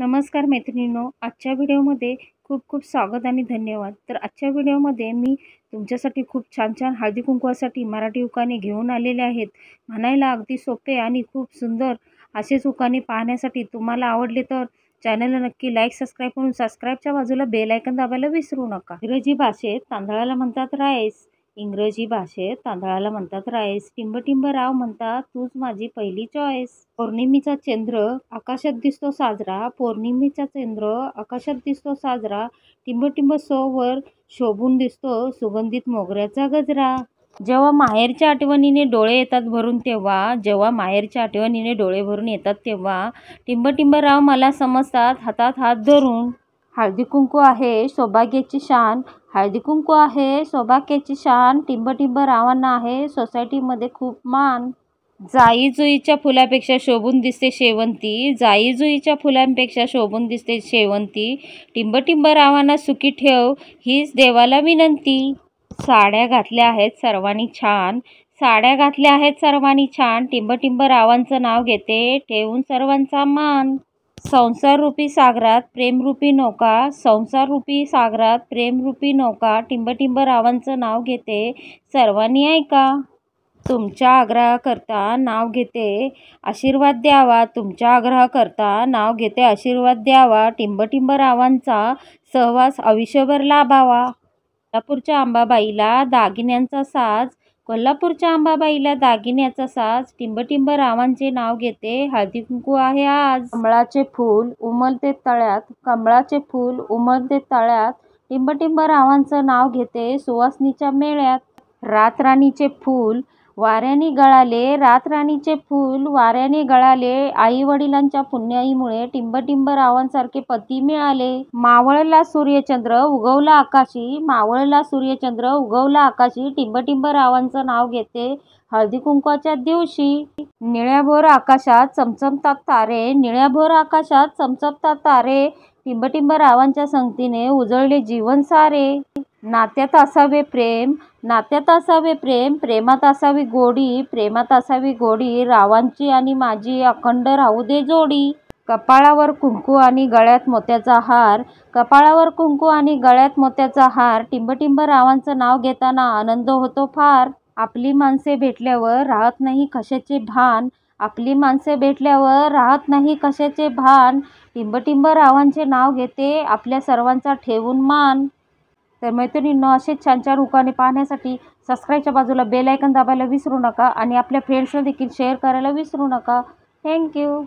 नमस्कार मैत्रिणींनो आजच्या व्हिडिओमध्ये खूप खूप स्वागत आणि धन्यवाद तर आजच्या व्हिडिओमध्ये मी तुमच्यासाठी खूप छान छान हळदी कुंकवासाठी मराठी उकाने घेऊन आलेले आहेत म्हणायला अगदी सोपे आणि खूप सुंदर असेच उकाने पाहण्यासाठी तुम्हाला आवडले तर चॅनलला नक्की लाईक सबस्क्राईब करून सबस्क्राईबच्या बाजूला बेल दाबायला विसरू नका इंग्रजी भाषेत तांदळाला म्हणतात राईस इंग्रजी भाषेत तांदळाला म्हणतात राईस टिंब राव म्हणतात तूच माझी पहिली चॉईस पौर्णिमेचा चंद्र आकाशात दिसतो साजरा पौर्णिमेचा चंद्र आकाशात दिसतो साजरा टिंबटिंब सोवर शोभून दिसतो सुगंधित मोगऱ्याचा गजरा जेव्हा माहेरच्या आठवणीने डोळे येतात भरून तेव्हा जेव्हा माहेरच्या आठवणीने डोळे भरून येतात तेव्हा टिंबटिंबराव मला समजतात हातात हात धरून हळदी कुंकू आहे सौभाग्याची शान हळदी कुंकू आहे सौभाग्याची शान टिंब रावण आहे सोसायटीमध्ये खूप मान जाईजुईच्या फुलापेक्षा शोभून दिसते शेवंती जाईजुईच्या फुलांपेक्षा शोभून दिसते शेवंती टिंबटिंब रावांना सुखी ठेव हीच देवाला विनंती साड्या घातल्या आहेत सर्वांनी छान साड्या घातल्या आहेत सर्वांनी छान टिंबटिंब रावांचं नाव घेते ठेवून सर्वांचा मान संसार रूपी सागरात प्रेमरूपी नौका संसार रूपी सागरात प्रेमरूपी नौका टिंबटिंब रावांचं नाव घेते सर्वांनी ऐका तुमच्या आग्रहाकरता नाव घेते आशीर्वाद द्यावा तुमच्या आग्रहाकरता नाव घेते आशीर्वाद द्यावा टिंबटिंब रावांचा सहवास आयुष्यभर लाभावा कोल्हापूरच्या अंबाबाईला दागिन्यांचा साज कोल्हापूरच्या अंबाबाईला दागिन्याचा साज टिंबटिंब रावांचे नाव घेते हळदीकुंकू आहे आज कमळाचे फूल उमलते तळ्यात कमळाचे फूल उमलते तळ्यात टिंबटिंब रावांचं नाव घेते सुवासनीच्या मेळ्यात रातराणीचे फूल वाऱ्याने गळाले रातराणीचे फूल वाऱ्याने गळाले आई वडिलांच्या पुण्याईमुळे टिंबटिंब रावांसारखे पती मिळाले मावळला सूर्यचंद्र उगवला आकाशी मावळला सूर्यचंद्र उगवला आकाशी टिंबटिंब रावांचं नाव घेते हळदी कुंकवाच्या दिवशी निळ्याभोर आकाशात चमचमतात तारे निळ्याभोर आकाशात चमचमतात तारे टिंबटिंब रावांच्या संगतीने उजळले जीवन सारे नात्यात असावे प्रेम नात्यात असावे प्रेम प्रेमात असावी गोडी प्रेमात असावी गोडी रावांची आणि माझी अखंड राहू दे जोडी कपाळावर कुंकू आणि गळ्यात मोत्याचा हार कपाळावर कुंकू आणि गळ्यात मोत्याचा हार टिंबटिंब रावांचं नाव घेताना आनंद होतो फार आपली माणसे भेटल्यावर राहत नाही कशाचे भान आपली माणसे भेटल्यावर राहत नाही कशाचे भान टिंबटिंब रावांचे नाव घेते आपल्या सर्वांचा ठेवून मान तर मैत्रिणींनो असेच छान छान उकाने पाहण्यासाठी सबस्क्राईबच्या बाजूला बेल आयकन दाबायला विसरू नका आणि आपल्या फ्रेंड्सला देखील शेअर करायला विसरू नका थँक्यू